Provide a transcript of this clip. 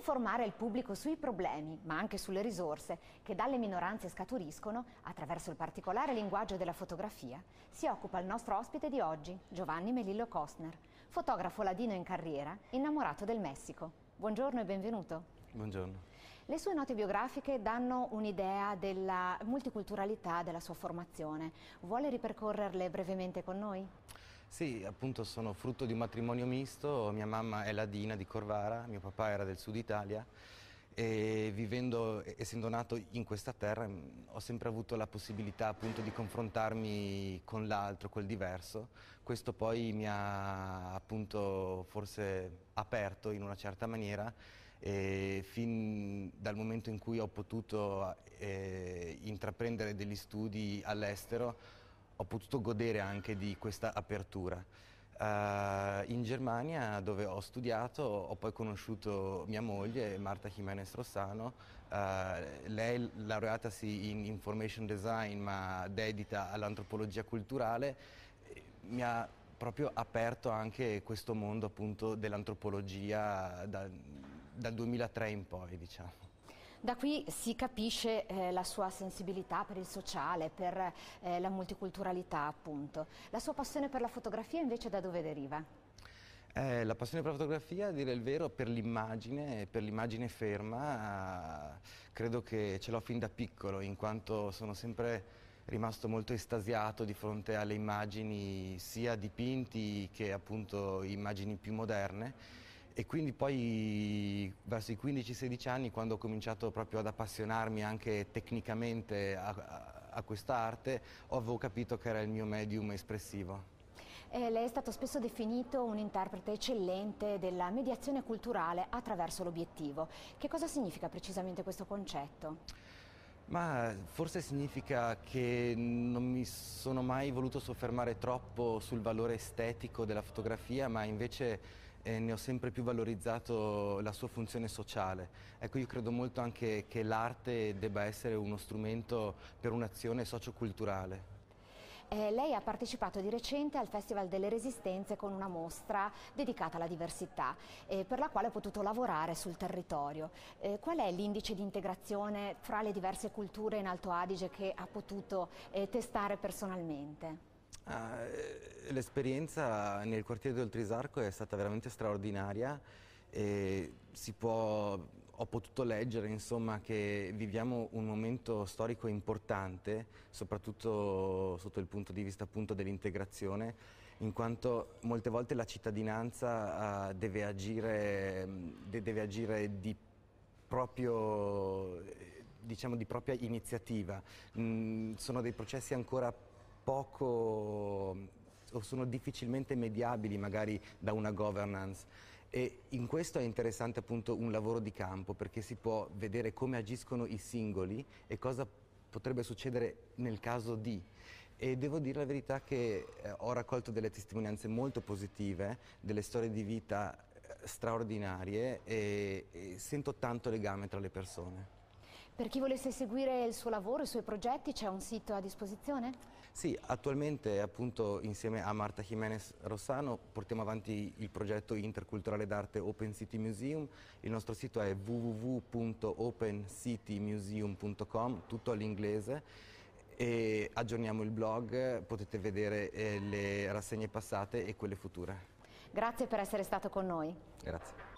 informare il pubblico sui problemi, ma anche sulle risorse che dalle minoranze scaturiscono attraverso il particolare linguaggio della fotografia, si occupa il nostro ospite di oggi, Giovanni Melillo Costner, fotografo ladino in carriera, innamorato del Messico. Buongiorno e benvenuto. Buongiorno. Le sue note biografiche danno un'idea della multiculturalità della sua formazione. Vuole ripercorrerle brevemente con noi? Sì, appunto sono frutto di un matrimonio misto, mia mamma è ladina di Corvara, mio papà era del sud Italia e vivendo, essendo nato in questa terra, mm, ho sempre avuto la possibilità appunto di confrontarmi con l'altro, col diverso. Questo poi mi ha appunto forse aperto in una certa maniera e fin dal momento in cui ho potuto eh, intraprendere degli studi all'estero ho potuto godere anche di questa apertura. Uh, in Germania, dove ho studiato, ho poi conosciuto mia moglie, Marta Jimenez Rossano. Uh, lei, laureatasi in Information Design, ma dedita all'antropologia culturale, eh, mi ha proprio aperto anche questo mondo appunto dell'antropologia da, dal 2003 in poi, diciamo. Da qui si capisce eh, la sua sensibilità per il sociale, per eh, la multiculturalità appunto. La sua passione per la fotografia invece da dove deriva? Eh, la passione per la fotografia, a dire il vero, per l'immagine, per l'immagine ferma, credo che ce l'ho fin da piccolo, in quanto sono sempre rimasto molto estasiato di fronte alle immagini sia dipinti che appunto immagini più moderne e quindi poi verso i 15-16 anni, quando ho cominciato proprio ad appassionarmi anche tecnicamente a, a, a quest'arte, avevo capito che era il mio medium espressivo. Eh, lei è stato spesso definito un interprete eccellente della mediazione culturale attraverso l'obiettivo. Che cosa significa precisamente questo concetto? Ma forse significa che non mi sono mai voluto soffermare troppo sul valore estetico della fotografia, ma invece eh, ne ho sempre più valorizzato la sua funzione sociale. Ecco, io credo molto anche che l'arte debba essere uno strumento per un'azione socioculturale. Eh, lei ha partecipato di recente al Festival delle Resistenze con una mostra dedicata alla diversità, eh, per la quale ho potuto lavorare sul territorio. Eh, qual è l'indice di integrazione fra le diverse culture in Alto Adige che ha potuto eh, testare personalmente? Ah, eh, l'esperienza nel quartiere del Trisarco è stata veramente straordinaria e può, ho potuto leggere insomma, che viviamo un momento storico importante, soprattutto sotto il punto di vista dell'integrazione, in quanto molte volte la cittadinanza ah, deve, agire, deve agire di proprio eh, diciamo di propria iniziativa. Mm, sono dei processi ancora poco o sono difficilmente mediabili magari da una governance. E in questo è interessante appunto un lavoro di campo perché si può vedere come agiscono i singoli e cosa potrebbe succedere nel caso di. E devo dire la verità che eh, ho raccolto delle testimonianze molto positive, delle storie di vita eh, straordinarie e, e sento tanto legame tra le persone. Per chi volesse seguire il suo lavoro, i suoi progetti, c'è un sito a disposizione? Sì, attualmente appunto insieme a Marta Jimenez Rossano portiamo avanti il progetto interculturale d'arte Open City Museum. Il nostro sito è www.opencitymuseum.com, tutto all'inglese e aggiorniamo il blog, potete vedere eh, le rassegne passate e quelle future. Grazie per essere stato con noi. Grazie.